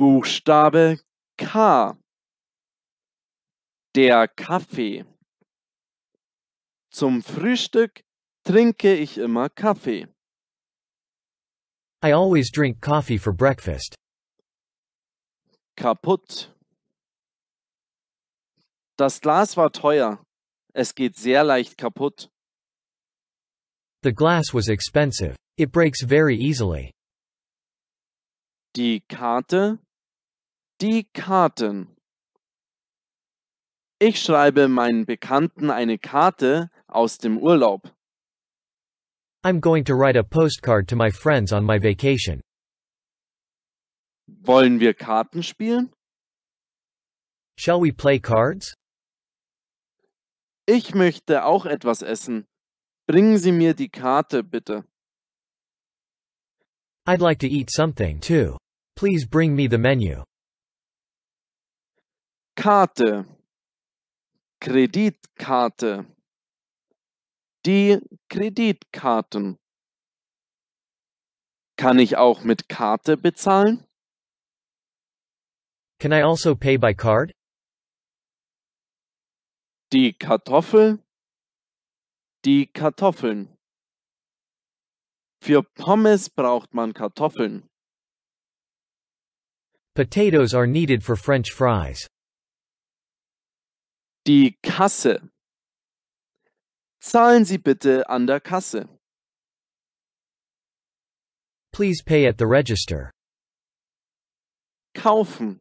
Buchstabe K. Der Kaffee. Zum Frühstück trinke ich immer Kaffee. I always drink coffee for breakfast. Kaputt. Das Glas war teuer. Es geht sehr leicht kaputt. The glass was expensive. It breaks very easily. Die Karte die Karten. Ich schreibe meinen Bekannten eine Karte aus dem Urlaub. I'm going to write a postcard to my friends on my vacation. Wollen wir Karten spielen? Shall we play cards? Ich möchte auch etwas essen. Bringen Sie mir die Karte, bitte. I'd like to eat something too. Please bring me the menu. Kreditkarte, Kreditkarte, die Kreditkarten. Kann ich auch mit Karte bezahlen? Can I also pay by card? Die Kartoffel, die Kartoffeln. Für Pommes braucht man Kartoffeln. Potatoes are needed for French fries. Die Kasse. Zahlen Sie bitte an der Kasse. Please pay at the register. Kaufen.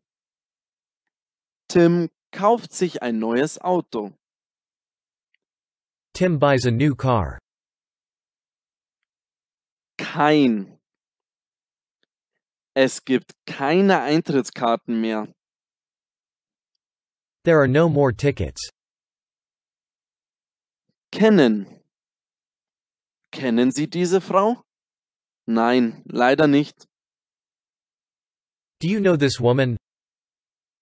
Tim kauft sich ein neues Auto. Tim buys a new car. Kein. Es gibt keine Eintrittskarten mehr. There are no more tickets. Kennen. Kennen Sie diese Frau? Nein, leider nicht. Do you know this woman?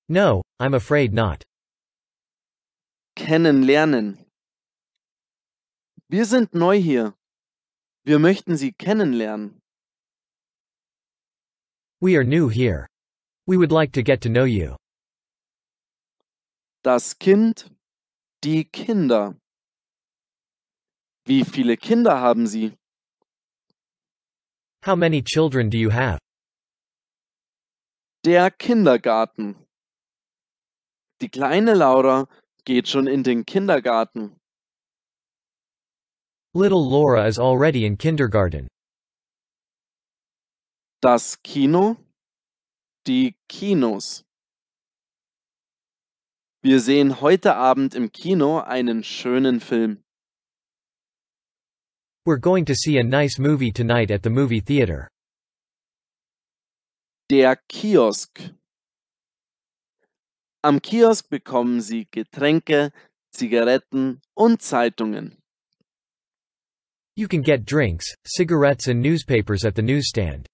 No, I'm afraid not. Kennenlernen. Wir sind neu hier. Wir möchten Sie kennenlernen. We are new here. We would like to get to know you. das Kind, die Kinder. Wie viele Kinder haben Sie? How many children do you have? Der Kindergarten. Die kleine Laura geht schon in den Kindergarten. Little Laura is already in kindergarten. Das Kino, die Kinos. Wir sehen heute Abend im Kino einen schönen Film. We're going to see a nice movie tonight at the movie theater. Der Kiosk. Am Kiosk bekommen Sie Getränke, Zigaretten und Zeitungen. You can get drinks, cigarettes and newspapers at the newsstand.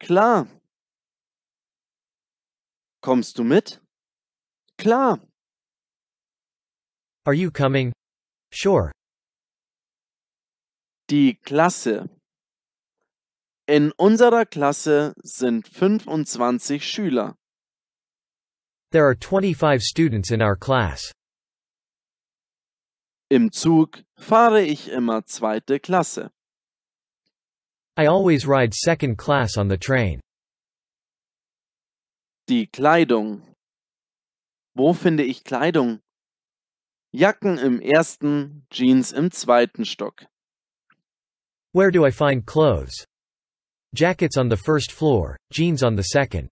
Klar, Kommst du mit? Klar. Are you coming? Sure. Die Klasse. In unserer Klasse sind 25 Schüler. There are 25 students in our class. Im Zug fahre ich immer zweite Klasse. I always ride second class on the train die Kleidung. Wo finde ich Kleidung? Jacken im ersten, Jeans im zweiten Stock. Where do I find clothes? Jackets on the first floor, jeans on the second.